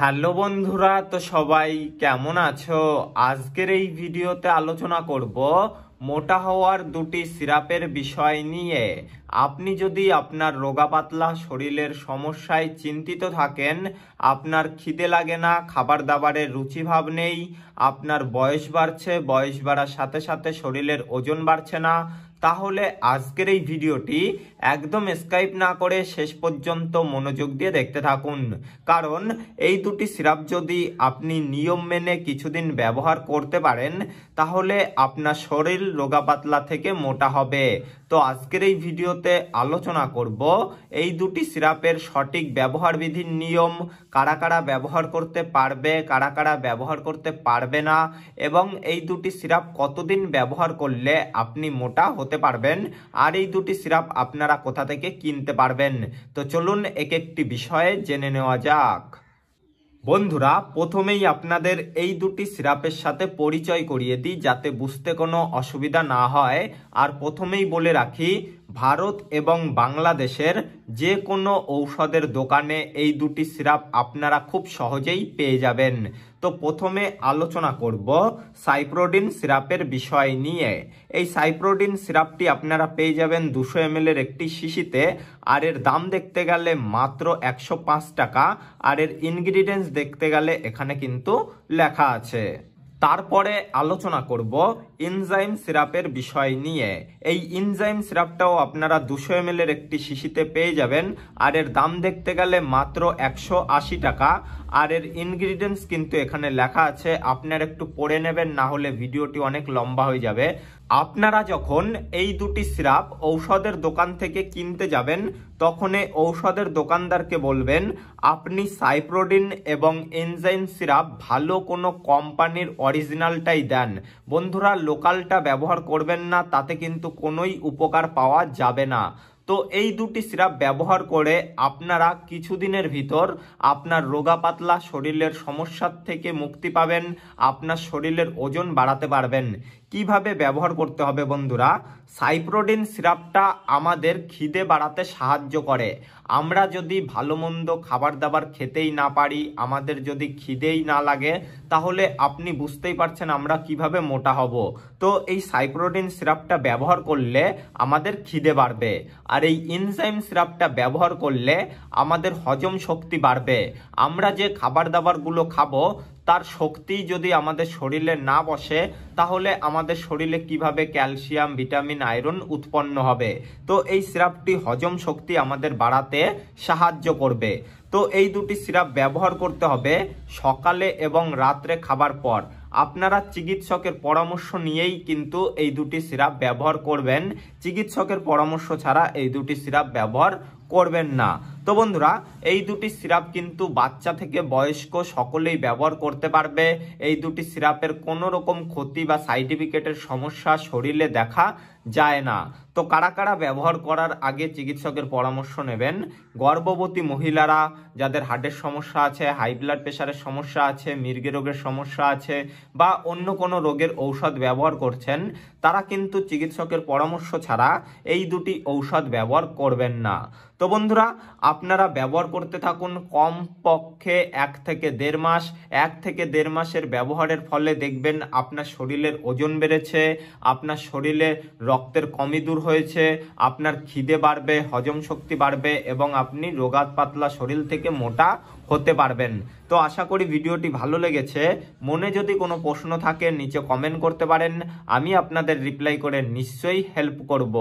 hello বন্ধুরা তো সবাই কেমন আছো আজকের এই ভিডিওতে আলোচনা করব মোটা হওয়ার দুটি সিরাপের বিষয় নিয়ে আপনি যদি আপনার রোগা পাতলা শরীরের সমস্যায় চিন্তিত থাকেন আপনার খিদে লাগে না খাবার দাবারের রুচিভাব নেই আপনার বয়স বাড়ছে বয়স বাড়ার সাথে সাথে শরীরের ওজন বাড়ছে না তাহলে আজকের এই ভিডিওটি একদম স্কাইপ না করে শেষ পর্যন্ত মনোযোগ দিয়ে দেখতে থাকুন কারণ এই দুটি সিরাপ যদি আপনি নিয়ম মেনে কিছুদিন ব্যবহার করতে পারেন তাহলে আপনার শরীর রোগাপাতলা থেকে মোটা হবে তো আজকের এই ভিডিওতে আলোচনা করব এই দুটি সিরাপের সঠিক ব্যবহার বিধির নিয়ম কারা কারা ব্যবহার করতে পারবে কারা কারা ব্যবহার করতে পারবে না এবং এই দুটি সিরাপ কতদিন ব্যবহার করলে আপনি মোটা হতে করতে পারবেন আর এই দুটি সিরাপ আপনারা কোথা থেকে কিনতে পারবেন তো চলুন এক একটি বিষয়ে জেনে নেওয়া যাক বন্ধুরা প্রথমেই আপনাদের এই দুটি সিরাপের সাথে পরিচয় করিয়ে দিই যাতে বুঝতে কোনো অসুবিধা না হয় আর প্রথমেই বলে রাখি ভারত এবং বাংলাদেশের যে কোনো ঔষধের দোকানে এই দুটি সিরাপ আপনারা খুব সহজেই পেয়ে যাবেন তো প্রথমে আলোচনা করব সাইপ্রোডিন সিরাপের বিষয় নিয়ে এই সাইপ্রোডিন সিরাপটি আপনারা পেয়ে যাবেন দুশো এম এর একটি শিশিতে আর এর দাম দেখতে গেলে মাত্র একশো টাকা আর এর ইনগ্রিডিয়েন্টস দেখতে গেলে এখানে কিন্তু লেখা আছে তারপরে আলোচনা করব ইনজাইম সিরাপের বিষয় নিয়ে এই ইনজাইম সিরাপটাও আপনারা দুশো এম এর একটি শিশিতে পেয়ে যাবেন আর এর দাম দেখতে গেলে মাত্র একশো টাকা আর এর ইনগ্রিডিয়েন্টস কিন্তু এখানে লেখা আছে আপনার একটু পড়ে নেবেন না হলে ভিডিওটি অনেক লম্বা হয়ে যাবে আপনারা যখন এই দুটি সিরাপ ঔষধের দোকান থেকে কিনতে যাবেন তখন ঔষধের দোকানদারকে বলবেন আপনি সাইপ্রোডিন এবং এনজাইম সিরাপ ভালো কোনো কোম্পানির অরি অরিজিনালটাই দেন বন্ধুরা লোকালটা ব্যবহার করবেন না তাতে কিন্তু কোনোই উপকার পাওয়া যাবে না তো এই দুটি সিরাপ ব্যবহার করে আপনারা কিছুদিনের ভিতর আপনার রোগা পাতলা শরীরের সমস্যার থেকে মুক্তি পাবেন আপনার শরীরের ওজন বাড়াতে পারবেন কিভাবে ব্যবহার করতে হবে বন্ধুরা সাইপ্রোডিন সিরাপটা আমাদের খিদে বাড়াতে সাহায্য করে আমরা যদি ভালো মন্দ খাবার দাবার খেতেই না পারি আমাদের যদি খিদেই না লাগে তাহলে আপনি বুঝতেই পারছেন আমরা কিভাবে মোটা হব তো এই সাইপ্রোডিন সিরাপটা ব্যবহার করলে আমাদের খিদে বাড়বে আর এই ইনজাইম সিরাপটা ব্যবহার করলে আমাদের হজম শক্তি বাড়বে আমরা যে খাবার দাবারগুলো খাবো তার শক্তি যদি আমাদের শরীরে না বসে তাহলে আমাদের শরীরে কিভাবে ক্যালসিয়াম ভিটামিন আয়রন উৎপন্ন হবে তো এই সিরাপটি হজম শক্তি আমাদের বাড়াতে সাহায্য করবে তো এই দুটি সিরাপ ব্যবহার করতে হবে সকালে এবং রাত্রে খাবার পর আপনারা চিকিৎসকের পরামর্শ নিয়েই কিন্তু এই দুটি সিরাপ ব্যবহার করবেন চিকিৎসকের পরামর্শ ছাড়া এই দুটি সিরাপ ব্যবহার করবেন না তো বন্ধুরা এই দুটি সিরাপ কিন্তু বাচ্চা থেকে বয়স্ক সকলেই ব্যবহার করতে পারবে এই দুটি সিরাপের কোনো রকম ক্ষতি বা সার্টিফিকেটের সমস্যা শরীরে দেখা যায় না তো কারা কারা ব্যবহার করার আগে চিকিৎসকের পরামর্শ নেবেন গর্ভবতী মহিলারা যাদের হার্টের সমস্যা আছে হাই ব্লাড প্রেশারের সমস্যা আছে মৃগে রোগের সমস্যা আছে বা অন্য কোনো রোগের ঔষধ ব্যবহার করছেন তারা কিন্তু চিকিৎসকের পরামর্শ ছাড়া এই দুটি ঔষধ ব্যবহার করবেন না তো বন্ধুরা আপনারা ব্যবহার করতে থাকুন কম পক্ষে এক থেকে দেড় মাস এক থেকে দেড় মাসের ব্যবহারের ফলে দেখবেন আপনার শরীরের ওজন বেড়েছে আপনার শরীরে রক্তের কমি দূর হয়েছে আপনার খিদে বাড়বে হজম শক্তি বাড়বে এবং আপনি রোগাত পাতলা শরীর থেকে মোটা হতে পারবেন তো আশা করি ভিডিওটি ভালো লেগেছে মনে যদি কোনো প্রশ্ন থাকে নিচে কমেন্ট করতে পারেন আমি আপনাদের রিপ্লাই করে নিশ্চয়ই হেল্প করব